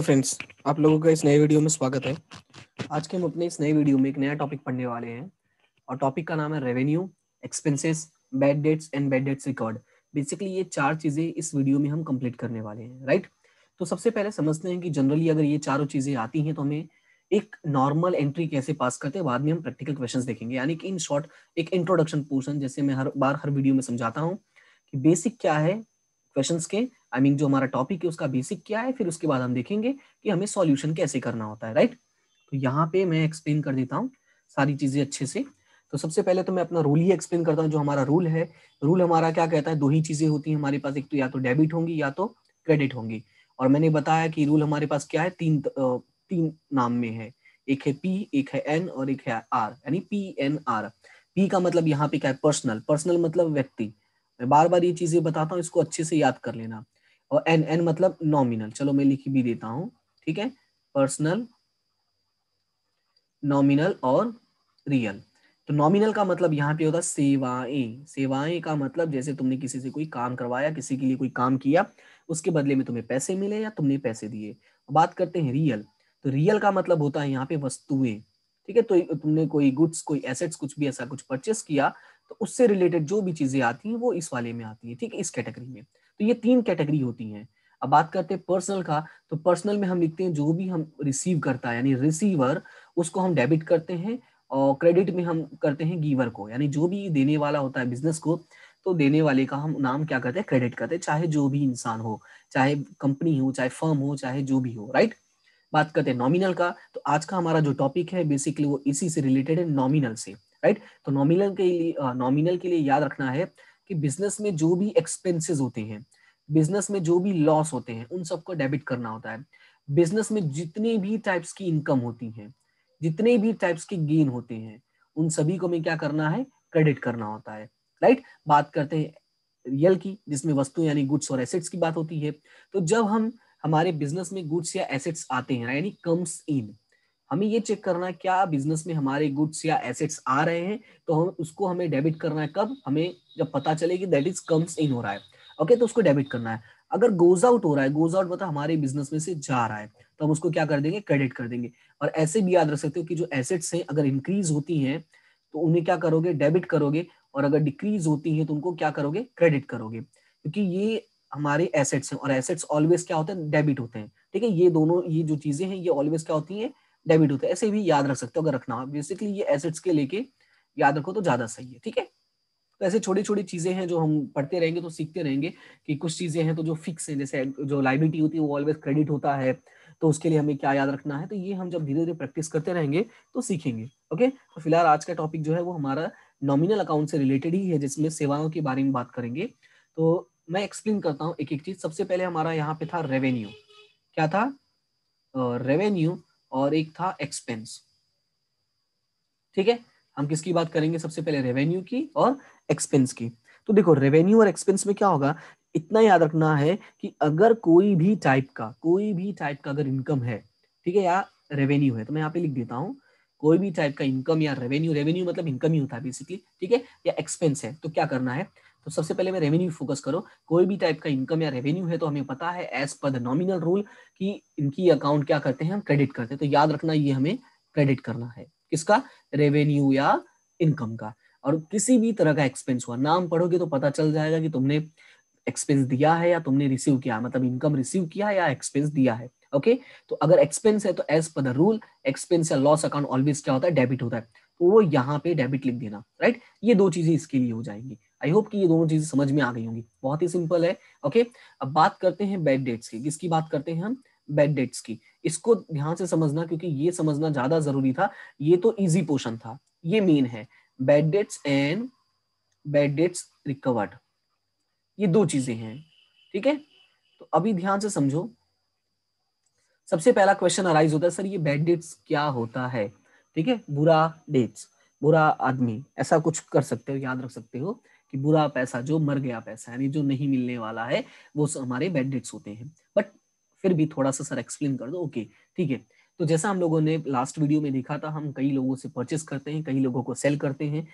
Hello friends आप लोगों का इस नए वीडियो में स्वागत है आज के हम अपने इस नए वीडियो में एक नया टॉपिक पढ़ने वाले हैं और टॉपिक का नाम है revenue expenses bad debts and bad debts record basically ये चार चीज़ें इस वीडियो में हम कंप्लीट करने वाले हैं राइट तो सबसे पहले समझते हैं कि जनरली अगर ये चारों चीज़ें आती हैं तो हमें एक नॉर्मल एंट्री कैसे पास करते हैं बाद में हम प्रैक्टिकल क्वेश्चन देखेंगे यानी कि इन शॉर्ट एक इंट्रोडक्शन पोर्सन जैसे मैं हर बार हर वीडियो में समझाता हूँ कि बेसिक क्या है क्वेश्चन के आई I मीन mean, जो हमारा टॉपिक है उसका बेसिक क्या है फिर उसके बाद हम देखेंगे कि हमें सॉल्यूशन कैसे करना होता है राइट तो यहाँ पे मैं एक्सप्लेन कर देता हूँ सारी चीजें अच्छे से तो सबसे पहले तो मैं अपना रूल ही एक्सप्लेन करता हूँ जो हमारा रूल है रूल हमारा क्या कहता है दो ही चीजें होती हैं हमारे पास एक तो या तो डेबिट होंगी या तो क्रेडिट होंगी और मैंने बताया कि रूल हमारे पास क्या है तीन तीन नाम में है एक है पी एक है एन और एक है आर यानी पी एन आर पी का मतलब यहाँ पे क्या है पर्सनल पर्सनल मतलब व्यक्ति मैं बार बार ये चीजें बताता हूँ इसको अच्छे से याद कर लेना और एन एन मतलब नॉमिनल चलो मैं लिख भी देता हूं ठीक है पर्सनल नॉमिनल और रियल तो नॉमिनल का मतलब यहाँ पे होता है सेवाएं सेवाएं का मतलब जैसे तुमने किसी से कोई काम करवाया किसी के लिए कोई काम किया उसके बदले में तुम्हें पैसे मिले या तुमने पैसे दिए बात करते हैं रियल तो रियल का मतलब होता है यहाँ पे वस्तुएं ठीक है तो तुमने कोई गुड्स कोई एसेट्स कुछ भी ऐसा कुछ परचेस किया तो उससे रिलेटेड जो भी चीजें आती हैं वो इस वाले में आती है ठीक है इस कैटेगरी में तो ये तीन कैटेगरी होती हैं अब बात करते हैं पर्सनल का तो पर्सनल में हम लिखते हैं जो भी हम रिसीव करता है यानी रिसीवर उसको हम डेबिट करते हैं और क्रेडिट में हम करते हैं गीवर को यानी जो भी देने वाला होता है बिजनेस को तो देने वाले का हम नाम क्या करते हैं क्रेडिट करते हैं चाहे जो भी इंसान हो चाहे कंपनी हो चाहे फर्म हो चाहे जो भी हो राइट बात करते हैं नॉमिनल का तो आज का हमारा जो टॉपिक है बेसिकली वो इसी से रिलेटेड है नॉमिनल से राइट तो नॉमिनल के लिए नॉमिनल के लिए याद रखना है कि बिजनेस में जो भी एक्सपेंसेस होते हैं बिजनेस में जो भी लॉस होते हैं उन सबको डेबिट करना होता है बिजनेस में जितने भी टाइप्स की इनकम होती है जितने भी टाइप्स के गेन होते हैं उन सभी को हमें क्या करना है क्रेडिट करना होता है राइट बात करते हैं रियल की जिसमें वस्तु यानी गुड्स और एसेट्स की बात होती है तो जब हम हमारे बिजनेस में गुड्स या एसेट्स आते हैं यानी कम्स इन हमें ये चेक करना है क्या बिजनेस में हमारे गुड्स या एसेट्स आ रहे हैं तो हम उसको हमें डेबिट करना है कब हमें जब पता चले कि दैट इज कम्स इन हो रहा है ओके okay, तो उसको डेबिट करना है अगर गोज आउट हो रहा है गोज आउट मतलब हमारे बिजनेस में से जा रहा है तो हम उसको क्या कर देंगे क्रेडिट कर देंगे और ऐसे भी याद रख सकते हो कि जो एसेट्स हैं अगर इंक्रीज होती हैं तो उन्हें क्या करोगे डेबिट करोगे और अगर डिक्रीज होती हैं तो उनको क्या करोगे क्रेडिट करोगे क्योंकि ये हमारे एसेट्स हैं और एसेट्स ऑलवेज क्या होते हैं डेबिट होते हैं ठीक है ये दोनों ये जो चीजें हैं ये ऑलवेज क्या होती हैं डेबिट होता है ऐसे भी याद रख सकते हो अगर रखना बेसिकली ये एसेट्स के लेके याद रखो तो ज्यादा सही है ठीक है तो ऐसे छोटी छोटी चीजें हैं जो हम पढ़ते रहेंगे तो सीखते रहेंगे कि कुछ चीजें हैं तो जो फिक्स हैं जैसे जो लाइबिलिटी होती है वो ऑलवेज क्रेडिट होता है तो उसके लिए हमें क्या याद रखना है तो ये हम जब धीरे धीरे प्रैक्टिस करते रहेंगे तो सीखेंगे ओके तो फिलहाल आज का टॉपिक जो है वो हमारा नॉमिनल अकाउंट से रिलेटेड ही है जिसमें सेवाओं के बारे में बात करेंगे तो मैं एक्सप्लेन करता हूँ एक एक चीज सबसे पहले हमारा यहाँ पे था रेवेन्यू क्या था रेवेन्यू uh, और एक था एक्सपेंस ठीक है हम किसकी बात करेंगे सबसे पहले रेवेन्यू की और एक्सपेंस की तो देखो रेवेन्यू और एक्सपेंस में क्या होगा इतना याद रखना है कि अगर कोई भी टाइप का कोई भी टाइप का अगर इनकम है ठीक है या रेवेन्यू है तो मैं यहाँ पे लिख देता हूँ कोई भी टाइप का इनकम या रेवेन्यू रेवेन्यू मतलब इनकम ही होता है बेसिकली ठीक है या एक्सपेंस है तो क्या करना है तो सबसे पहले मैं रेवेन्यू फोकस करो कोई भी टाइप का इनकम या रेवेन्यू है तो हमें पता है as per the nominal rule कि इनकी अकाउंट क्या करते हैं हम क्रेडिट करते हैं तो याद रखना ये हमें क्रेडिट करना है किसका रेवेन्यू या इनकम का और किसी भी तरह का एक्सपेंस हुआ नाम पढ़ोगे तो पता चल जाएगा कि तुमने एक्सपेंस दिया है या तुमने रिसीव किया मतलब इनकम रिसीव किया या एक्सपेंस दिया है ओके तो अगर एक्सपेंस है तो as per the rule expense या लॉस अकाउंट ऑलवेज क्या होता है डेबिट होता है तो वो यहाँ पे डेबिट लिख देना राइट ये दो चीजें इसके लिए हो जाएंगी आई होप कि ये दोनों चीजें समझ में आ गई होंगी बहुत ही सिंपल है ओके अब बात करते हैं बेड डेट्स की किसकी बात करते हैं हम बेड डेट्स की इसको ध्यान से समझना क्योंकि ये समझना ज्यादा जरूरी था ये तो इजी पोर्शन था ये मेन है bad debts and bad debts recovered ये दो चीजें हैं ठीक है तो अभी ध्यान से समझो सबसे पहला क्वेश्चन अराइज होता है सर ये बैड डेट्स क्या होता है ठीक है बुरा डेट्स बुरा आदमी ऐसा कुछ कर सकते हो याद रख सकते हो कि बुरा पैसा जो मर गया पैसा यानी जो नहीं मिलने वाला है वो हमारे बैड डेट्स होते हैं बट फिर भी थोड़ा सा सर एक्सप्लेन कर दो ओके ठीक है तो जैसा हम लोगों ने लास्ट वीडियो में देखा था हम कई लोगों से परचेस करते हैं कई लोगों को सेल करते हैं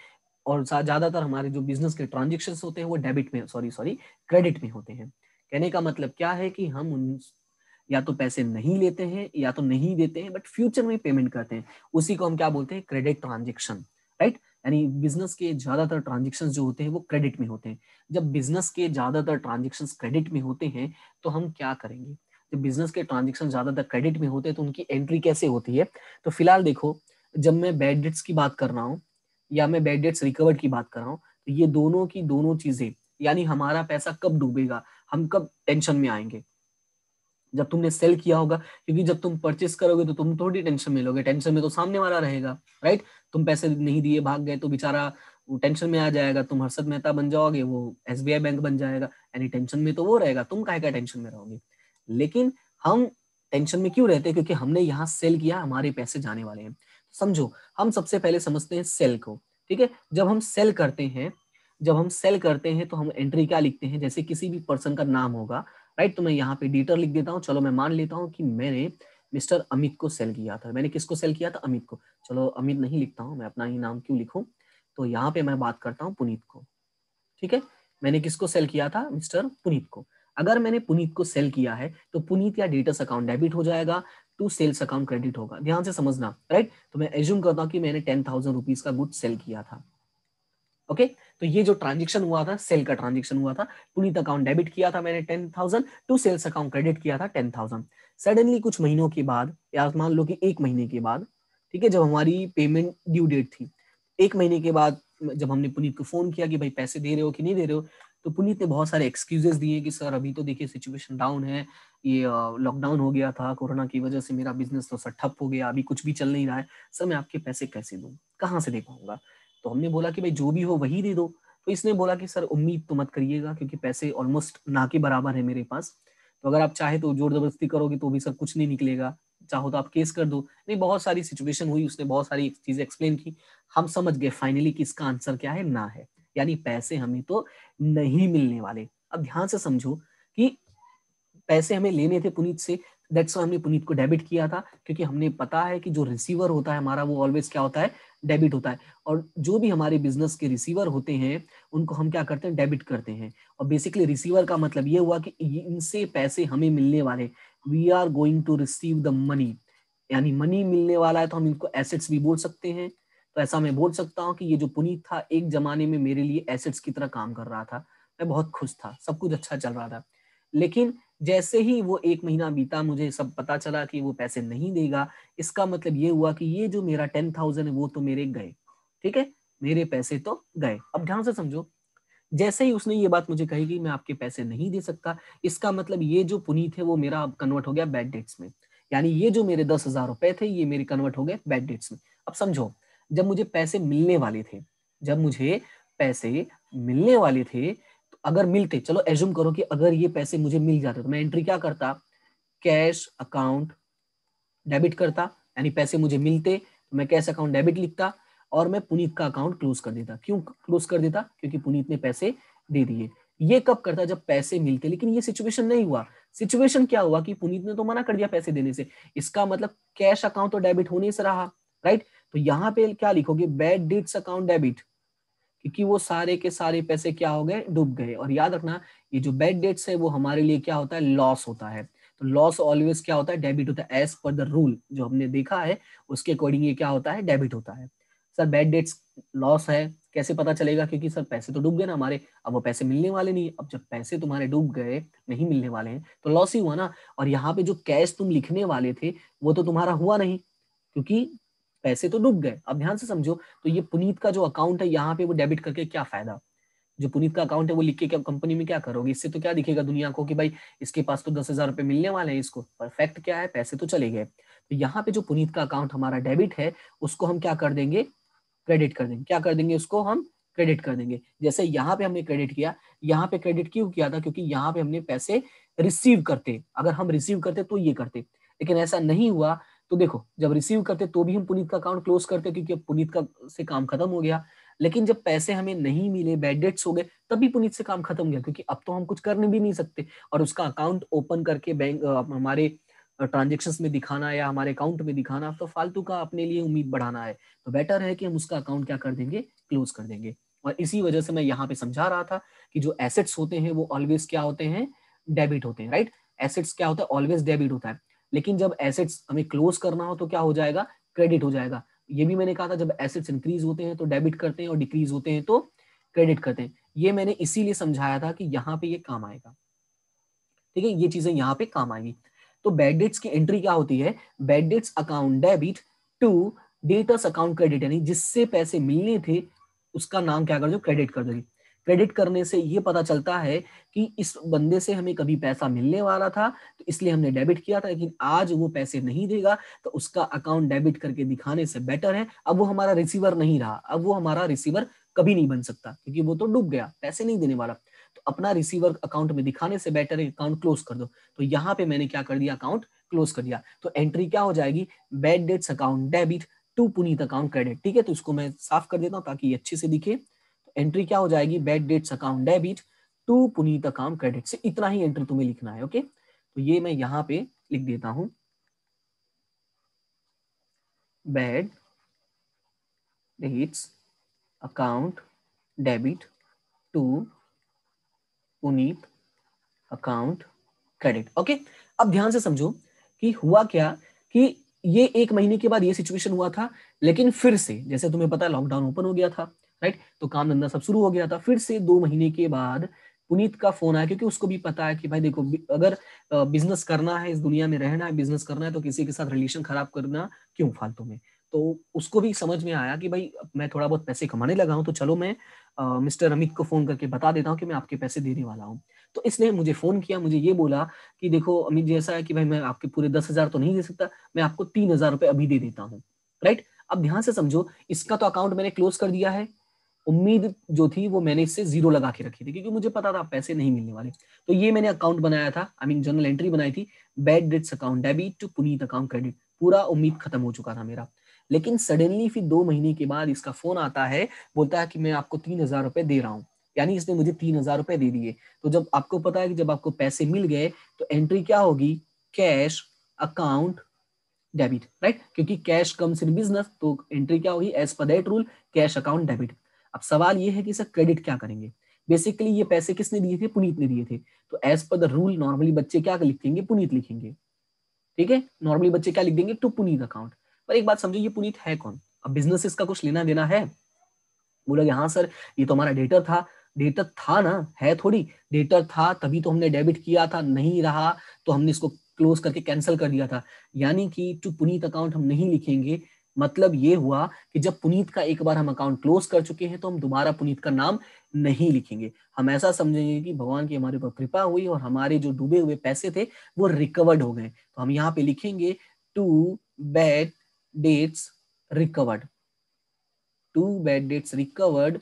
और ज्यादातर हमारे जो बिजनेस के ट्रांजेक्शन होते हैं वो डेबिट में सॉरी सॉरी क्रेडिट में होते हैं कहने का मतलब क्या है कि हम उन या तो पैसे नहीं लेते हैं या तो नहीं देते हैं बट फ्यूचर में पेमेंट करते हैं उसी को हम क्या बोलते हैं क्रेडिट ट्रांजेक्शन राइट यानी बिजनेस के ज्यादातर ट्रांजेक्शन जो होते हैं वो क्रेडिट में होते हैं जब बिजनेस के ज्यादातर ट्रांजेक्शन क्रेडिट में होते हैं तो हम क्या करेंगे जब बिजनेस के ट्रांजेक्शन ज्यादातर क्रेडिट में होते हैं तो उनकी एंट्री कैसे होती है तो फिलहाल देखो जब मैं बैड डेट्स की बात कर रहा हूँ या मैं बैड डेट्स रिकवर्ड की बात कर रहा हूँ तो ये दोनों की दोनों चीजें यानी हमारा पैसा कब डूबेगा हम कब टेंशन में आएंगे जब तुमने सेल किया होगा क्योंकि जब तुम परचेस करोगे तो तुम थोड़ी टेंशन में लोगे टेंशन में तो सामने वाला रहेगा राइट तुम पैसे नहीं दिए भाग गए तो बेचारा टेंशन में आ जाएगा तुम हर्षद मेहता बन जाओगे वो एस बैंक बन जाएगा यानी टेंशन में तो वो रहेगा तुम काहे का टेंशन में रहोगे लेकिन हम टेंशन में क्यों रहते हैं क्योंकि हमने यहाँ सेल किया हमारे पैसे जाने वाले हैं समझो हम सबसे पहले समझते हैं सेल को ठीक है जब हम सेल करते हैं जब हम सेल करते हैं तो हम एंट्री क्या लिखते हैं जैसे किसी भी पर्सन का नाम होगा राइट तो मैं यहाँ पे डीटर लिख देता हूँ चलो मैं मान लेता हूँ कि मैंने मिस्टर अमित को सेल किया था मैंने किसको सेल किया था अमित को चलो अमित नहीं लिखता हूँ मैं अपना ही नाम क्यों लिखू तो यहाँ पे मैं बात करता हूँ पुनीत को ठीक है मैंने किसको सेल किया था मिस्टर पुनीत को अगर मैंने पुनीत को सेल किया है तो पुनीत या डेटर्स अकाउंट डेबिट हो जाएगा टू सेल्स अकाउंट क्रेडिट होगा ध्यान से समझना राइट तो मैं एज्यूम करता हूँ कि मैंने टेन थाउजेंड रुपीज का गुड सेल किया था ओके तो ये जो ट्रांजेक्शन हुआ था सेल का ट्रांजेक्शन हुआ था पुनीत अकाउंट डेबिट किया था मैंने ten thousand to sales account credit किया था टेन थाउजेंड सडनली कुछ महीनों के बाद या मान लो कि एक महीने के बाद ठीक है जब हमारी पेमेंट ड्यू डेट थी एक महीने के बाद जब हमने पुनीत को फोन किया कि भाई पैसे दे रहे हो कि नहीं दे रहे हो तो पुनीत ने बहुत सारे एक्सक्यूजेस दिए कि सर अभी तो देखिए सिचुएशन डाउन है ये लॉकडाउन हो गया था कोरोना की वजह से मेरा बिजनेस तो सर ठप हो गया अभी कुछ भी चल नहीं रहा है सर मैं आपके पैसे कैसे दूं कहाँ से दे पाऊंगा तो हमने बोला कि भाई जो भी हो वही दे दो तो इसने बोला कि सर उम्मीद तो मत करिएगा क्योंकि पैसे ऑलमोस्ट ना के बराबर है मेरे पास तो अगर आप चाहे तो जोर जबरदस्ती करोगे तो भी सर कुछ नहीं निकलेगा चाहो तो आप केस कर दो नहीं बहुत सारी सिचुएशन हुई उसने बहुत सारी चीजें एक्सप्लेन की हम समझ गए फाइनली कि इसका आंसर क्या है ना है यानी पैसे हमें तो नहीं मिलने वाले अब ध्यान से समझो कि पैसे हमें लेने थे पुनीत से दैट्स हमने पुनीत को डेबिट किया था क्योंकि हमने पता है कि जो रिसीवर होता है हमारा वो ऑलवेज क्या होता है डेबिट होता है और जो भी हमारे बिजनेस के रिसीवर होते हैं उनको हम क्या करते हैं डेबिट करते हैं और बेसिकली रिसीवर का मतलब ये हुआ कि इनसे पैसे हमें मिलने वाले we are going to receive the money यानी मनी मिलने वाला है तो हम इनको एसेट्स भी बोल सकते हैं तो ऐसा मैं बोल सकता हूँ कि ये जो पुनीत था एक जमाने में मेरे लिए एसेट्स की तरह काम कर रहा था मैं बहुत खुश था सब कुछ अच्छा चल रहा था लेकिन जैसे ही वो एक महीना बीता मुझे सब पता चला कि वो पैसे नहीं देगा इसका मतलब ये हुआ कि ये जो मेरा टेन थाउजेंड है वो तो मेरे गए ठीक है मेरे पैसे तो गए अब ध्यान से समझो जैसे ही उसने ये बात मुझे कही कि मैं आपके पैसे नहीं दे सकता इसका मतलब ये जो पुनीत है वो मेरा अब कन्वर्ट हो गया बैड डेट्स में यानी ये जो मेरे दस हजार रुपए थे ये मेरे कन्वर्ट हो गए बैड डेट्स में अब समझो जब मुझे पैसे मिलने वाले थे जब मुझे पैसे मिलने वाले थे अगर मिलते चलो एज्यूम करो कि अगर ये पैसे मुझे मिल जाते तो मैं एंट्री क्या करता कैश अकाउंट डेबिट करता यानी पैसे मुझे मिलते तो मैं कैश अकाउंट डेबिट लिखता और मैं पुनीत का अकाउंट क्लोज कर देता क्यों क्लोज कर देता क्योंकि पुनीत ने पैसे दे दिए ये कब करता जब पैसे मिलते लेकिन ये सिचुएशन नहीं हुआ सिचुएशन क्या हुआ कि पुनीत ने तो मना कर दिया पैसे देने से इसका मतलब कैश अकाउंट तो डेबिट होने से रहा राइट तो यहाँ पे क्या लिखोगे बैड डेट्स अकाउंट डेबिट क्योंकि वो सारे के सारे पैसे क्या हो गए डूब गए और याद रखना ये जो बैड डेट्स है वो हमारे लिए क्या होता है लॉस होता है तो लॉस ऑलवेज क्या होता है डेबिट होता है एज पर द रूल जो हमने देखा है उसके अकॉर्डिंग ये क्या होता है डेबिट होता है सर बैड डेट्स लॉस है कैसे पता चलेगा क्योंकि सर पैसे तो डूब गए ना हमारे अब वो पैसे मिलने वाले नहीं अब जब पैसे तुम्हारे डूब गए नहीं मिलने वाले हैं तो लॉस ही हुआ ना और यहाँ पे जो कैश तुम लिखने वाले थे वो तो तुम्हारा हुआ नहीं क्योंकि पैसे तो डूब गए अब ध्यान से समझो तो ये पुनीत का जो अकाउंट है यहाँ पे वो डेबिट करके क्या फायदा जो पुनीत का अकाउंट है वो लिख के क्या कंपनी में क्या करोगे इससे तो क्या दिखेगा दुनिया को कि भाई इसके पास तो दस हजार रुपए मिलने वाले हैं इसको परफेक्ट क्या है पैसे तो चले गए तो यहाँ पे जो पुनीत का अकाउंट हमारा डेबिट है उसको हम क्या कर देंगे क्रेडिट कर देंगे क्या कर देंगे उसको हम क्रेडिट कर देंगे जैसे यहाँ पे हमने क्रेडिट किया यहाँ पे क्रेडिट क्यों किया था क्योंकि यहाँ पे हमने पैसे रिसीव करते अगर हम रिसीव करते तो ये करते लेकिन ऐसा नहीं हुआ तो देखो जब रिसीव करते तो भी हम पुनीत का अकाउंट क्लोज करते क्योंकि अब पुनीत का से काम खत्म हो गया लेकिन जब पैसे हमें नहीं मिले बैड डेट्स हो गए तब भी पुनीत से काम खत्म हो गया क्योंकि अब तो हम कुछ करने भी नहीं सकते और उसका अकाउंट ओपन करके बैंक हमारे ट्रांजेक्शन में दिखाना या हमारे अकाउंट में दिखाना तो फालतू का अपने लिए उम्मीद बढ़ाना है तो बेटर है कि हम उसका अकाउंट क्या कर देंगे क्लोज कर देंगे और इसी वजह से मैं यहाँ पे समझा रहा था कि जो एसेट्स होते हैं वो ऑलवेज क्या होते हैं डेबिट होते हैं राइट एसेट्स क्या होता है ऑलवेज डेबिट होता है लेकिन जब एसेट्स हमें क्लोज करना हो तो क्या हो जाएगा क्रेडिट हो जाएगा ये भी मैंने कहा था जब एसेट्स इंक्रीज होते हैं तो डेबिट करते हैं और डिक्रीज होते हैं तो क्रेडिट करते हैं ये मैंने इसीलिए समझाया था कि यहाँ पे ये काम आएगा ठीक है ये चीजें यहाँ पे काम आएगी तो बैड डेट्स की एंट्री क्या होती है bad debts account debit to debtors account credit यानी जिससे पैसे मिलने थे उसका नाम क्या कर दो क्रेडिट कर दोगी क्रेडिट करने से ये पता चलता है कि इस बंदे से हमें कभी पैसा मिलने वाला था तो इसलिए हमने डेबिट किया था लेकिन आज वो पैसे नहीं देगा तो उसका अकाउंट डेबिट करके दिखाने से बेटर है अब वो हमारा रिसीवर नहीं रहा अब वो हमारा रिसीवर कभी नहीं बन सकता क्योंकि वो तो डूब गया पैसे नहीं देने वाला तो अपना रिसीवर अकाउंट में दिखाने से बेटर है अकाउंट क्लोज कर दो तो यहाँ पे मैंने क्या कर दिया अकाउंट क्लोज कर दिया तो एंट्री क्या हो जाएगी bad debts account debit to Puneet account credit ठीक है तो इसको मैं साफ कर देता हूँ ताकि अच्छे से दिखे एंट्री क्या हो जाएगी bad debts account debit to Puneet account credit से इतना ही एंट्री तुम्हें लिखना है ओके तो ये मैं यहां पे लिख देता हूं bad debts account debit to Puneet account credit okay अब ध्यान से समझो कि हुआ क्या कि ये एक महीने के बाद ये सिचुएशन हुआ था लेकिन फिर से जैसे तुम्हें पता है लॉकडाउन ओपन हो गया था राइट तो काम धंधा सब शुरू हो गया था फिर से दो महीने के बाद पुनीत का फोन आया क्योंकि उसको भी पता है कि भाई देखो अगर बिजनेस करना है इस दुनिया में रहना है बिजनेस करना है तो किसी के साथ रिलेशन खराब करना क्यों फालतू में तो उसको भी समझ में आया कि भाई मैं थोड़ा बहुत पैसे कमाने लगा हूँ तो चलो मैं आ, मिस्टर अमित को फोन करके बता देता हूँ कि मैं आपके पैसे देने वाला हूँ तो इसने मुझे फोन किया मुझे ये बोला कि देखो अमित जी जैसा है कि भाई मैं आपके पूरे दस हजार तो नहीं दे सकता मैं आपको तीन हजार रुपए अभी दे देता हूँ राइट अब ध्यान से समझो इसका तो अकाउंट मैंने क्लोज कर दिया है उम्मीद जो थी वो मैंने इससे जीरो लगा के रखी थी क्योंकि मुझे पता था पैसे नहीं मिलने वाले तो ये मैंने अकाउंट बनाया था आई मीन जर्नल एंट्री बनाई थी bad debts account debit to Puneet account credit पूरा उम्मीद खत्म हो चुका था मेरा लेकिन सडनली फिर दो महीने के बाद इसका फोन आता है बोलता है कि मैं आपको तीन हजार रुपए दे रहा हूँ यानी इसने मुझे तीन हजार रुपए दे दिए तो जब आपको पता है कि जब आपको पैसे मिल गए तो एंट्री क्या होगी कैश अकाउंट डेबिट राइट क्योंकि कैश कम्स इन बिजनेस तो एंट्री क्या होगी as per that rule cash account debit अब सवाल ये है कि सर क्रेडिट क्या करेंगे बेसिकली ये पैसे किसने दिए थे पुनीत ने दिए थे तो as per the rule normally बच्चे क्या लिखेंगे पुनीत लिखेंगे ठीक है नॉर्मली बच्चे क्या लिख देंगे टू पुनीत अकाउंट पर एक बात समझो ये पुनीत है कौन अब बिजनेस इसका कुछ लेना देना है बोलोगे हाँ सर ये तो हमारा डेटर था डेटर था ना है थोड़ी डेटर था तभी तो हमने डेबिट किया था नहीं रहा तो हमने इसको क्लोज करके कैंसिल कर दिया था यानी कि टू पुनीत अकाउंट हम नहीं लिखेंगे मतलब ये हुआ कि जब पुनीत का एक बार हम अकाउंट क्लोज कर चुके हैं तो हम दोबारा पुनीत का नाम नहीं लिखेंगे हम ऐसा समझेंगे कि भगवान की हमारे ऊपर कृपा हुई और हमारे जो डूबे हुए पैसे थे वो रिकवर्ड हो गए तो हम यहाँ पे लिखेंगे to bad debts recovered to bad debts recovered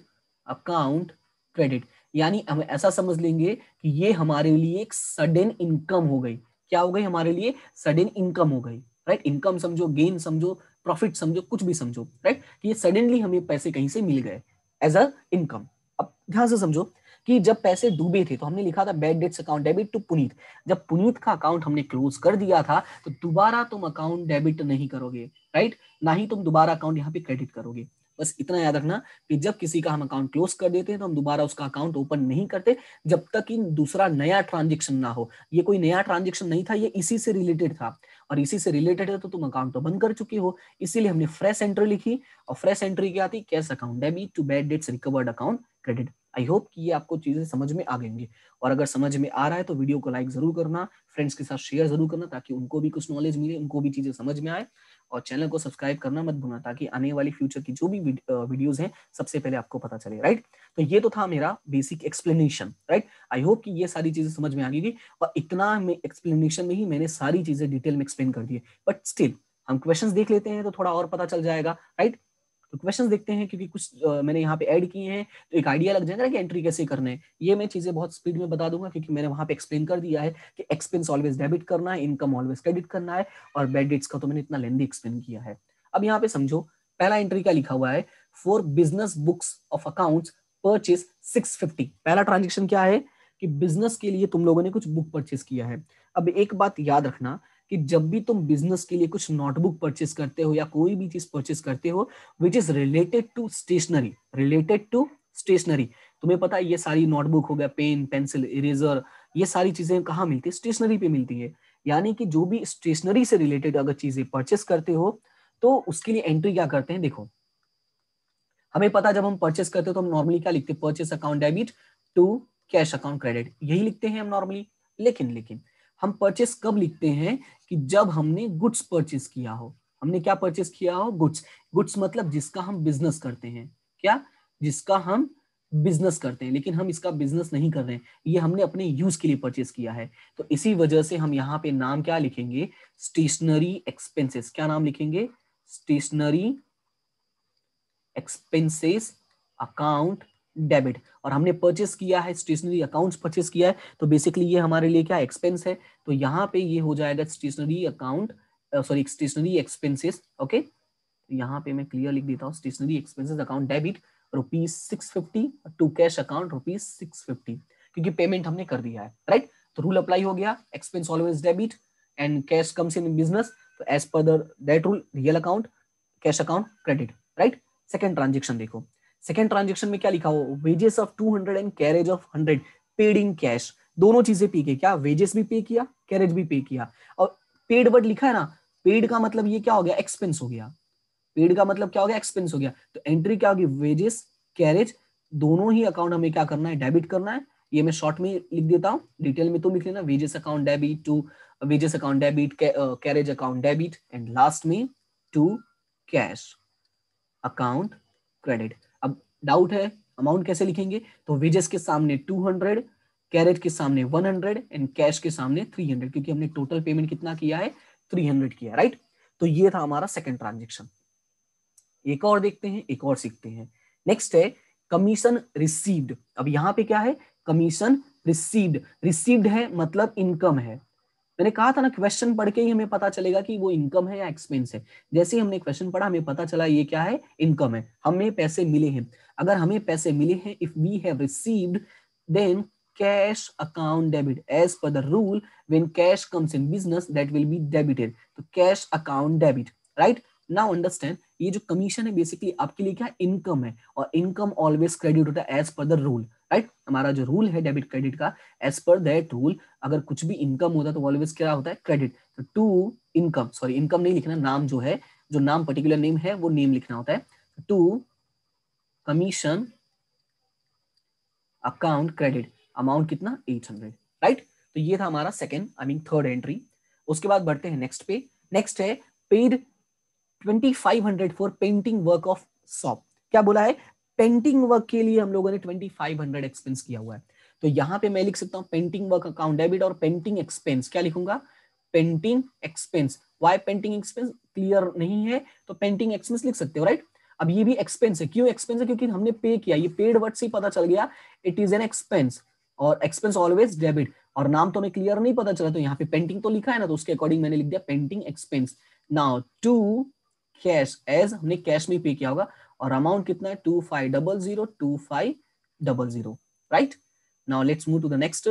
account credit यानी हम ऐसा समझ लेंगे कि ये हमारे लिए एक सडन इनकम हो गई क्या हो गई हमारे लिए सडन इनकम हो गई राइट इनकम समझो गेन समझो प्रॉफिट समझो कुछ भी समझो राइट कि ये सडनली हमें पैसे कहीं से मिल गए एज अ इनकम अब ध्यान से समझो कि जब पैसे डूबे थे तो हमने लिखा था bad debts account debit to Puneet जब पुनीत का अकाउंट हमने क्लोज कर दिया था तो दोबारा तुम अकाउंट डेबिट नहीं करोगे राइट ना ही तुम दोबारा अकाउंट यहाँ पे क्रेडिट करोगे बस इतना याद रखना कि जब किसी का हम अकाउंट क्लोज कर देते हैं तो हम दोबारा उसका अकाउंट ओपन नहीं करते जब तक कि दूसरा नया ट्रांजेक्शन ना हो ये कोई नया ट्रांजेक्शन नहीं था ये इसी से रिलेटेड था और इसी से रिलेटेड है तो तुम अकाउंट तो बंद कर चुकी हो इसीलिए हमने फ्रेश एंट्री लिखी और फ्रेश एंट्री क्या थी cash account debit to bad debts recovered account credit I hope कि ये आपको चीजें समझ में आ गएंगे और अगर समझ में आ रहा है तो वीडियो को लाइक जरूर करना फ्रेंड्स के साथ शेयर जरूर करना ताकि उनको भी कुछ नॉलेज मिले उनको भी चीजें समझ में आए और चैनल को सब्सक्राइब करना मत भूलना ताकि आने वाली फ्यूचर की जो भी वीडियोस हैं सबसे पहले आपको पता चले राइट तो ये तो था मेरा basic explanation right I hope कि ये सारी चीजें समझ में आ गई थी और इतना एक्सप्लेनेशन में ही मैंने सारी चीजें डिटेल में एक्सप्लेन कर दी बट स्टिल हम क्वेश्चंस देख लेते हैं तो थोड़ा और पता चल जाएगा राइट तो क्वेश्चन देखते हैं क्योंकि कुछ मैंने यहाँ पे ऐड किए हैं तो एक आइडिया लग जाएगा कि एंट्री कैसे करना है ये मैं चीज़ें बहुत स्पीड में बता दूंगा क्योंकि मैंने वहां पे एक्सप्लेन कर दिया है कि एक्सपेंस ऑलवेज डेबिट करना है इनकम ऑलवेज क्रेडिट करना है और बेड डेट्स का तो मैंने इतना लेंदी एक्सप्लेन किया है अब यहाँ पे समझो पहला एंट्री का लिखा हुआ है for business books of account purchase 650 पहला ट्रांजेक्शन क्या है कि बिजनेस के लिए तुम लोगों ने कुछ बुक परचेज किया है अब एक बात याद रखना कि जब भी तुम बिजनेस के लिए कुछ नोटबुक परचेस करते हो या कोई भी चीज परचेस करते हो which is related to stationery related to stationery तुम्हें पता है ये सारी नोटबुक हो गया पेन पेंसिल इरेजर ये सारी चीजें कहाँ मिलती है स्टेशनरी पे मिलती है यानी कि जो भी स्टेशनरी से रिलेटेड अगर चीजें परचेस करते हो तो उसके लिए एंट्री क्या करते हैं देखो हमें पता जब हम परचेस करते हो तो हम नॉर्मली क्या लिखते हैं purchase account debit to cash account credit यही लिखते हैं हम नॉर्मली लेकिन लेकिन हम परचेस कब लिखते हैं कि जब हमने गुड्स परचेस किया हो हमने क्या परचेस किया हो गुड्स गुड्स मतलब जिसका हम बिजनेस करते हैं क्या जिसका हम बिजनेस करते हैं लेकिन हम इसका बिजनेस नहीं कर रहे हैं ये हमने अपने यूज के लिए परचेस किया है तो इसी वजह से हम यहाँ पे नाम क्या लिखेंगे स्टेशनरी एक्सपेंसेस क्या नाम लिखेंगे स्टेशनरी एक्सपेंसेस अकाउंट डेबिट और हमने परचेस किया है स्टेशनरी अकाउंट्स परचेस किया है तो बेसिकली ये हमारे लिए क्या एक्सपेंस है तो यहाँ पे ये हो जाएगा stationery account sorry stationery expenses okay यहाँ पे मैं क्लियर लिख देता हूँ stationery expenses account debit rupees six fifty to cash account rupees six fifty क्योंकि पेमेंट हमने कर दिया है राइट तो रूल अप्लाई हो गया expense always debit and cash comes in business तो as per that rule real account cash account credit right second transaction देखो सेकेंड ट्रांजेक्शन में क्या लिखा हो wages of two hundred and carriage of hundred paid in cash दोनों चीजें पे की क्या वेजेस भी पे किया कैरेज भी पे किया और पेड वर्ड लिखा है ना पेड का मतलब ये क्या हो गया एक्सपेंस हो गया पेड का मतलब क्या हो गया एक्सपेंस हो गया तो एंट्री क्या होगी वेजेस कैरेज दोनों ही अकाउंट हमें क्या करना है डेबिट करना है ये मैं शॉर्ट में लिख देता हूँ डिटेल में तो लिख लेना wages account debit to wages account debit carriage account debit and last में to cash account credit doubt है अमाउंट कैसे लिखेंगे तो वेजेस के सामने 200 कैरेट के सामने 100 एंड कैश के सामने 300 क्योंकि हमने टोटल पेमेंट कितना किया है 300 किया राइट तो ये था हमारा सेकंड ट्रांजेक्शन एक और देखते हैं एक और सीखते हैं नेक्स्ट है कमीशन रिसीव्ड अब यहाँ पे क्या है कमीशन रिसीव्ड रिसीव्ड है मतलब इनकम है मैंने कहा था ना क्वेश्चन पढ़ के ही हमें पता चलेगा कि वो इनकम है या एक्सपेंस है जैसे ही हमने क्वेश्चन पढ़ा हमें पता चला ये क्या है इनकम है हमें पैसे मिले हैं अगर हमें पैसे मिले हैं if we have received then cash account debit as per the rule when cash comes in business that will be debited तो cash account debit right now understand ये जो कमीशन है बेसिकली आपके लिए क्या इनकम है और इनकम ऑलवेज क्रेडिट होता है as per the rule right हमारा जो रूल है डेबिट क्रेडिट का एज पर दैट रूल अगर कुछ भी इनकम होता है तो ऑलवेज क्या होता है credit to income sorry income नहीं लिखना नाम जो है जो नाम पर्टिकुलर नेम है वो नेम लिखना होता है to commission account credit amount कितना 800 राइट तो ये था हमारा second I mean third entry उसके बाद बढ़ते हैं नेक्स्ट पे नेक्स्ट है paid 2500 for painting work of shop क्या बोला है पेंटिंग वर्क के लिए हम लोगों ने 2500 एक्सपेंस किया हुआ है तो यहाँ पे मैं लिख सकता हूँ पेंटिंग वर्क अकाउंट डेबिट और पेंटिंग एक्सपेंस क्या लिखूंगा painting expense why painting expense clear नहीं है तो पेंटिंग एक्सपेंस लिख सकते हो राइट अब ये भी एक्सपेंस है क्यों एक्सपेंस है क्योंकि हमने पे किया ये पेड वर्ड से पता चल गया इट इज एन एक्सपेंस और एक्सपेंस ऑलवेज डेबिट और नाम तो हमें क्लियर नहीं पता चला तो यहाँ पे पेंटिंग तो लिखा है ना तो उसके अकॉर्डिंग मैंने लिख दिया painting expense now to cash as हमने कैश में पे किया होगा और अमाउंट कितना है two five double zero two five double zero right now let's move to the next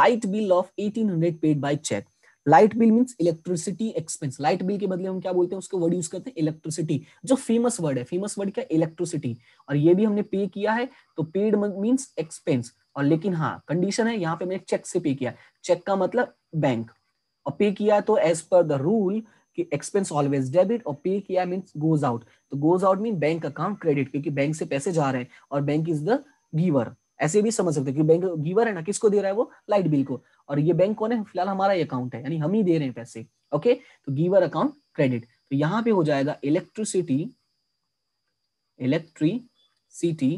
light bill of eighteen hundred paid by cheque light bill mean electricity expense light bill के बदले हम क्या बोलते हैं उसके word use करते हैं electricity जो फेमस वर्ड है फेमस वर्ड क्या इलेक्ट्रिसिटी और ये भी हमने पे किया है तो पेड मींस एक्सपेंस और लेकिन हाँ कंडीशन है यहाँ पे मैंने चेक से पे किया चेक का मतलब बैंक और पे किया तो एज पर द रूल कि एक्सपेंस ऑलवेज डेबिट और पे किया मीन गोज आउट तो goes out mean bank account credit क्योंकि बैंक से पैसे जा रहे हैं और बैंक इज द गिवर ऐसे भी समझ सकते हैं बैंक गिवर है ना किसको दे रहा है वो लाइट बिल को और ये बैंक कौन है फिलहाल हमारा अकाउंट है यानी हम ही दे रहे हैं पैसे ओके तो गिवर अकाउंट क्रेडिट तो यहाँ पे हो जाएगा electricity electricity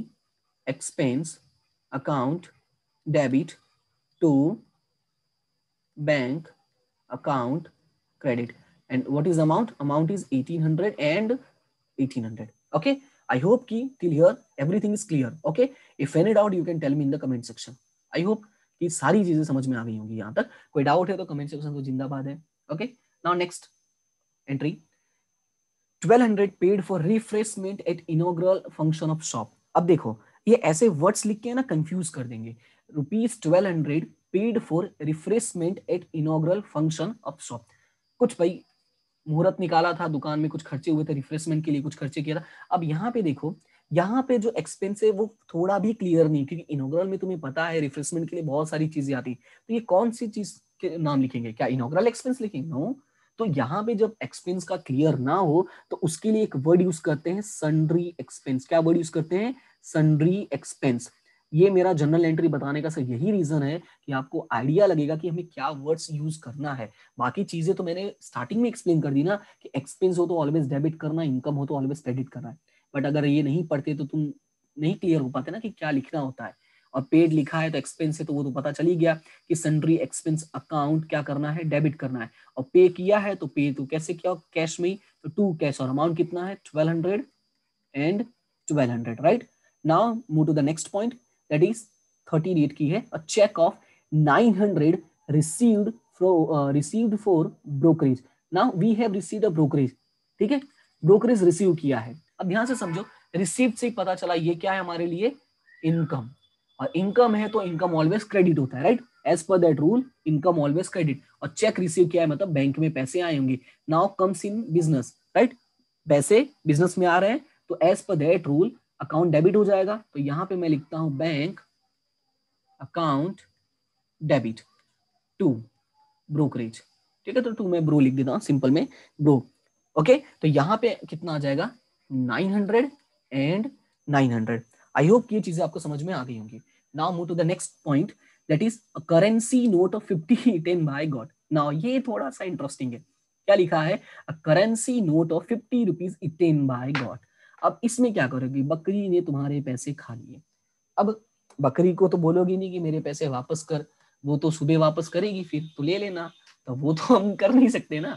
expense account debit to bank account credit and what is amount amount is 1800 and 1800 okay i hope ki till here everything is clear okay if any doubt you can tell me in the comment section i hope ki सारी चीजें समझ में आ गई होंगी यहाँ तक कोई डाउट है तो कमेंट सेक्शन को जिंदाबाद है okay now next entry 1200 paid for refreshment at inaugural function of shop अब देखो ये ऐसे वर्ड्स लिख के ना कंफ्यूज कर देंगे rupees twelve hundred paid for refreshment at inaugural function of shop कुछ भाई मुहूर्त निकाला था दुकान में कुछ खर्चे हुए थे रिफ्रेशमेंट के लिए कुछ खर्चे किया था अब यहाँ पे देखो यहाँ पे जो एक्सपेंस है वो थोड़ा भी क्लियर नहीं क्योंकि इनोग्रल में तुम्हें पता है रिफ्रेशमेंट के लिए बहुत सारी चीजें आती तो ये कौन सी चीज के नाम लिखेंगे क्या इनोग्रल एक्सपेंस लिखेंगे नो तो यहाँ पे जब एक्सपेंस का क्लियर ना हो तो उसके लिए एक वर्ड यूज करते हैं सन्ड्री एक्सपेंस क्या वर्ड यूज करते हैं सन्ड्री एक्सपेंस ये मेरा जनरल एंट्री बताने का सर यही रीजन है कि आपको आइडिया लगेगा कि हमें क्या वर्ड्स यूज करना है बाकी चीजें तो मैंने स्टार्टिंग में एक्सप्लेन कर दी ना कि एक्सपेंस हो तो ऑलवेज डेबिट करना इनकम हो तो ऑलवेज क्रेडिट करना है बट अगर ये नहीं पढ़ते तो तुम नहीं क्लियर हो पाते ना कि क्या लिखना होता है और पेड लिखा है तो एक्सपेंस है तो वो तो पता चली गया कि सेंट्री एक्सपेंस अकाउंट क्या करना है डेबिट करना है और पे किया है तो पे तो कैसे किया कैश में तो टू कैश और अमाउंट कितना है twelve hundred and twelve hundred right now move to the next point that is thirty date की है a cheque of nine hundred received received for brokerage now we have received a brokerage ठीक है brokerage receive किया है अब ध्यान से समझो रिसीव से ही पता चला ये क्या है हमारे लिए इनकम और इनकम है तो इनकम ऑलवेज क्रेडिट होता है right as per that rule income always credit और चेक रिसीव किया है मतलब बैंक में पैसे आए होंगे now comes in business right पैसे बिजनेस में आ रहे हैं तो as per that rule account debit हो जाएगा तो यहां पे मैं लिखता हूं bank account debit to brokerage ठीक है तो टू मैं ब्रो लिख देता हूं सिंपल में ब्रो ओके तो यहां पे कितना आ जाएगा nine hundred and nine hundred I hope ये चीजें आपको समझ में आ गई होंगी now move to the next point that is a currency note of fifty eaten by god now ये थोड़ा सा इंटरेस्टिंग है क्या लिखा है currency note of fifty rupees eaten by god अब इसमें क्या करोगे बकरी ने तुम्हारे पैसे खा लिए अब बकरी को तो बोलोगी नहीं कि मेरे पैसे वापस कर वो तो सुबह वापस करेगी फिर तो ले लेना तो वो तो हम कर नहीं सकते ना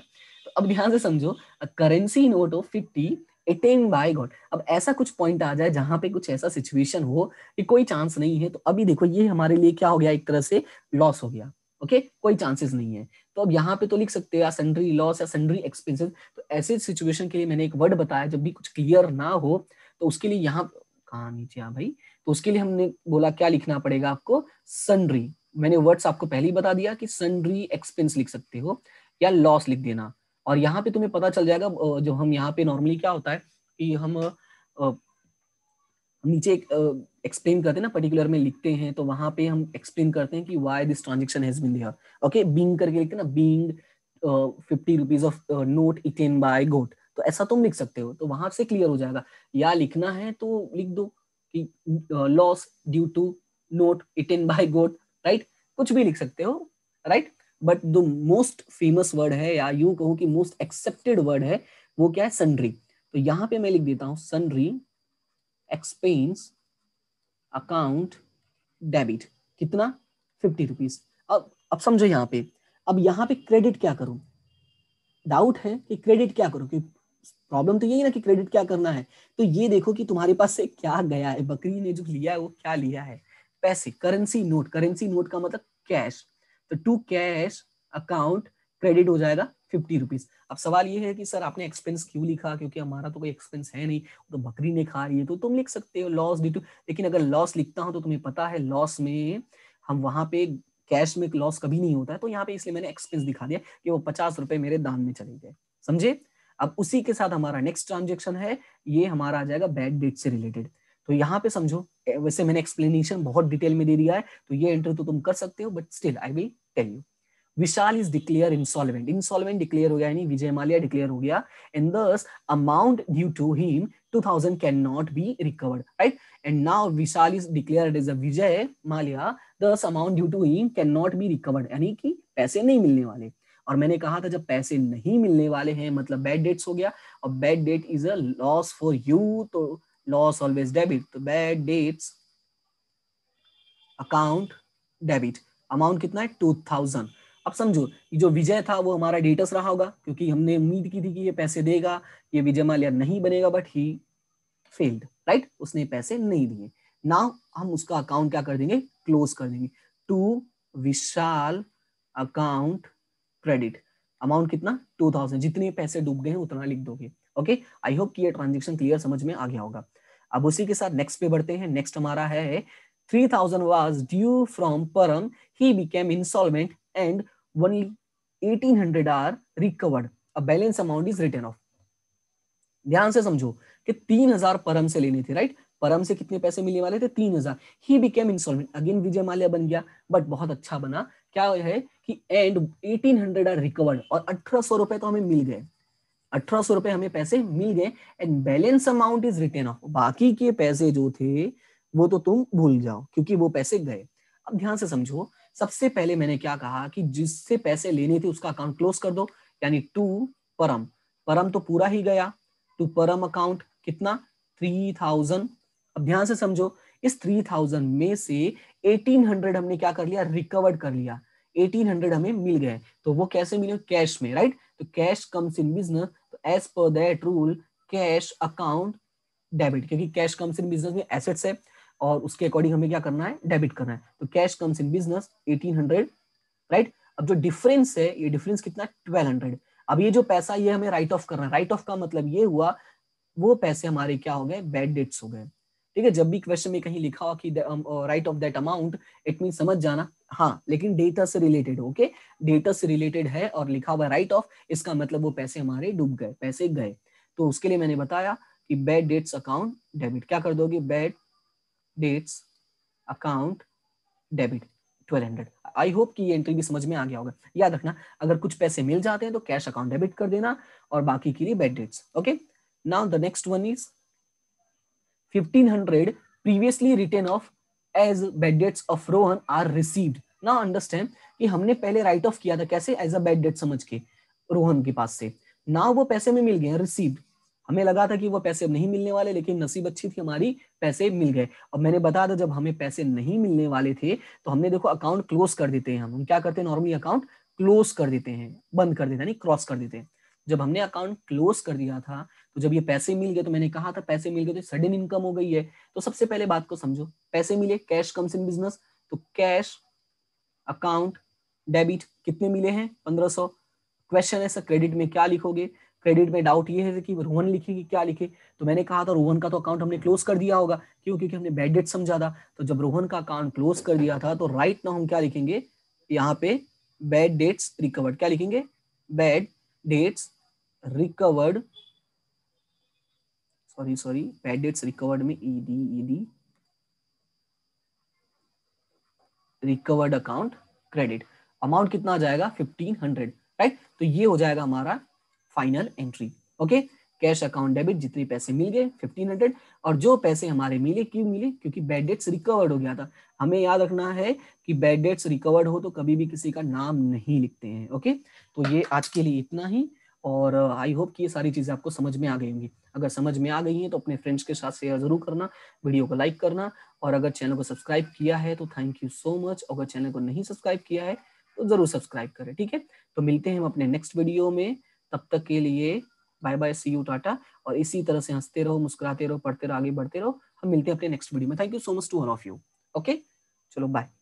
तो अब ध्यान से समझो currency note of fifty eaten by god अब ऐसा कुछ पॉइंट आ जाए जहां पे कुछ ऐसा सिचुएशन हो कि कोई चांस नहीं है तो अभी देखो ये हमारे लिए क्या हो गया एक तरह से लॉस हो गया ओके okay? कोई चांसेस नहीं है तो अब यहाँ पे तो लिख सकते हैं सेंडरी लॉस या सेंडरी एक्सपेंसेस तो ऐसे सिचुएशन के लिए मैंने एक वर्ड बताया जब भी कुछ क्लियर ना हो तो उसके लिए यहाँ कहा नीचे भाई तो उसके लिए हमने बोला क्या लिखना पड़ेगा आपको सनड्री मैंने वर्ड्स आपको पहले ही बता दिया कि सनड्री एक्सपेंस लिख सकते हो या लॉस लिख देना और यहाँ पे तुम्हें पता चल जाएगा जो हम यहाँ पे नॉर्मली क्या होता है कि हम हम नीचे एक्सप्लेन करते हैं ना पर्टिकुलर में लिखते हैं तो वहां पे हम एक्सप्लेन करते हैं कि why this transaction has there okay being करके लिखते हैं ना being fifty rupees of note eaten by goat तो ऐसा तुम लिख सकते हो तो वहां से क्लियर हो जाएगा या लिखना है तो लिख दो कि loss due to note eaten by goat right कुछ भी लिख सकते हो right but the most famous word है या यूं कहूं कि मोस्ट एक्सेप्टेड वर्ड है वो क्या है सनरी तो यहाँ पे मैं लिख देता हूँ सनरी एक्सपेंस अकाउंट डेबिट कितना फिफ्टी रुपीज अब अब समझो यहाँ पे अब यहाँ पे क्रेडिट क्या करूं डाउट है कि क्रेडिट क्या करूं कि प्रॉब्लम तो यही ना कि क्रेडिट क्या करना है तो ये देखो कि तुम्हारे पास से क्या गया है बकरी ने जो लिया है वो क्या लिया है पैसे करेंसी नोट करेंसी नोट का मतलब कैश तो टू कैश अकाउंट क्रेडिट हो जाएगा फिफ्टी रुपीज अब सवाल ये है कि सर आपने एक्सपेंस क्यों लिखा क्योंकि हमारा तो कोई एक्सपेंस है नहीं तो बकरी ने खा रही है तो तुम लिख सकते हो लॉस डी टू लेकिन अगर लॉस लिखता हूँ तो तुम्हें पता है लॉस में हम वहां पे कैश में लॉस कभी नहीं होता है तो यहाँ पे इसलिए मैंने एक्सपेंस दिखा दिया कि वो पचास रुपए मेरे दान में चले गए समझे अब उसी के साथ हमारा नेक्स्ट ट्रांजेक्शन है ये हमारा आ जाएगा बैड डेट से रिलेटेड तो यहाँ पे समझो वैसे मैंने एक्सप्लेनेशन बहुत डिटेल में दे दिया है तो ये एंटर तो तुम कर सकते हो but still I will tell you Vishal is declare insolvent insolvent declare हो गया यानी विजय माल्या डिक्लेयर हो गया and this amount due to him 2000 can not be recovered right and now Vishal is declared as a Vijay Mallya this amount due to him can not be recovered यानी कि पैसे नहीं मिलने वाले और मैंने कहा था जब पैसे नहीं मिलने वाले हैं मतलब बैड डेट्स हो गया और bad debt is a loss for you तो लॉस ऑलवेज डेबिट तो bad debts account debit amount कितना है टू थाउजेंड अब समझो जो विजय था वो हमारा डेटस रहा होगा क्योंकि हमने उम्मीद की थी कि ये पैसे देगा ये विजय माल्या नहीं बनेगा बट ही फेल्ड राइट उसने पैसे नहीं दिए ना हम उसका अकाउंट क्या कर देंगे क्लोज कर देंगे to Vishal account credit amount कितना टू थाउजेंड जितने पैसे डूब गए हैं उतना लिख दोगे ओके आई होप कि ये ट्रांजेक्शन क्लियर समझ में आ गया होगा अब उसी के साथ नेक्स्ट पे बढ़ते हैं नेक्स्ट हमारा है three thousand was due from Param he became insolvent and only 1800 are recovered. A balance amount is written off. ध्यान से समझो कि 3000 परम से लेने थे राइट परम से कितने पैसे मिलने वाले थे तीन हजार ही became installment again Vijay Mallya बन गया बट बहुत अच्छा बना क्या है कि एंड 1800 आर रिकवर्ड और अठारह सौ रुपए तो हमें मिल गए अठारह सौ रुपए हमें पैसे मिल गए and balance amount is return of बाकी के पैसे जो थे वो तो तुम भूल जाओ क्योंकि वो पैसे गए अब ध्यान से समझो सबसे पहले मैंने क्या कहा कि जिससे पैसे लेने थे उसका अकाउंट क्लोज कर दो यानी टू परम परम तो पूरा ही गया टू परम अकाउंट कितना थ्री थाउजेंड अब ध्यान से समझो इस थ्री थाउजेंड में से एटीन हंड्रेड हमने क्या कर लिया रिकवर्ड कर लिया एटीन हंड्रेड हमें मिल गए तो वो कैसे मिले कैश में राइट तो कैश कम्स इन बिजनेस तो as per that rule cash account debit क्योंकि कैश कम्स इन बिजनेस में एसेट्स है और उसके अकॉर्डिंग हमें क्या करना है डेबिट करना है तो cash comes in business eighteen hundred right अब जो डिफरेंस है ये डिफरेंस कितना ट्वेल्व हंड्रेड अब ये जो पैसा ये हमें राइट ऑफ करना है राइट ऑफ का मतलब ये हुआ वो पैसे हमारे क्या हो गए बैड डेट्स हो गए ठीक है जब भी क्वेश्चन में कहीं लिखा हुआ कि write off that amount it mean समझ जाना हाँ लेकिन डेटा से रिलेटेड ओके डेटा से रिलेटेड है और लिखा हुआ राइट ऑफ इसका मतलब वो पैसे हमारे डूब गए पैसे गए तो उसके लिए मैंने बताया कि बैड डेट्स अकाउंट डेबिट क्या कर दोगे bad debts account debit 1200 I hope कि ये एंट्री भी समझ में आ गया होगा याद रखना अगर कुछ पैसे मिल जाते हैं तो कैश अकाउंट डेबिट कर देना और बाकी के लिए bad debts okay now the next one is 1500 previously return off as bad debts of Rohan are received now understand कि हमने पहले राइट ऑफ किया था कैसे एज अ बेड डेट समझ के रोहन के पास से नाउ वो पैसे में मिल गए रिसीव्ड हमें लगा था कि वो पैसे नहीं मिलने वाले लेकिन नसीब अच्छी थी हमारी पैसे मिल गए अब मैंने बताया था जब हमें पैसे नहीं मिलने वाले थे तो हमने देखो अकाउंट क्लोज कर देते हैं हम क्या करते हैं नॉर्मली अकाउंट क्लोज कर देते हैं बंद कर देते हैं क्रॉस कर देते हैं जब हमने अकाउंट क्लोज कर दिया था तो जब ये पैसे मिल गए तो मैंने कहा था पैसे मिल गए तो सडन इनकम हो गई है तो सबसे पहले बात को समझो पैसे मिले कैश कम्स इन बिजनेस तो कैश अकाउंट डेबिट कितने मिले हैं पंद्रह सौ क्वेश्चन है सर क्रेडिट में क्या लिखोगे क्रेडिट में डाउट ये है कि रोहन लिखे कि क्या लिखे तो मैंने कहा था रोहन का तो अकाउंट हमने क्लोज कर दिया होगा क्यों क्योंकि हमने बैड डेट समझा था तो जब रोहन का अकाउंट क्लोज कर दिया था तो राइट ना हम क्या लिखेंगे यहाँ पे बैड डेट्स रिकवर्ड क्या लिखेंगे bad debts recovered sorry sorry bad debts recovered में ED ED recovered account credit amount कितना आ जाएगा फिफ्टीन हंड्रेड राइट तो ये हो जाएगा हमारा final entry okay cash account debit जितने पैसे मिल गए 1500 और जो पैसे हमारे मिले क्यों मिले क्योंकि बैड डेट्स रिकवर्ड हो गया था हमें याद रखना है कि बैड डेट्स रिकवर्ड हो तो कभी भी किसी का नाम नहीं लिखते हैं ओके तो ये आज के लिए इतना ही और आई uh, होप कि ये सारी चीज़ें आपको समझ में आ गई होंगी अगर समझ में आ गई है तो अपने फ्रेंड्स के साथ शेयर जरूर करना वीडियो को लाइक करना और अगर चैनल को सब्सक्राइब किया है तो थैंक यू सो मच अगर चैनल को नहीं सब्सक्राइब किया है तो जरूर सब्सक्राइब करें ठीक है तो मिलते हैं हम अपने नेक्स्ट वीडियो में तब तक के लिए bye bye see you tata और इसी तरह से हंसते रहो मुस्कुराते रहो पढ़ते रहो आगे बढ़ते रहो हम मिलते हैं अपने नेक्स्ट वीडियो में thank you so much to one of you okay चलो बाय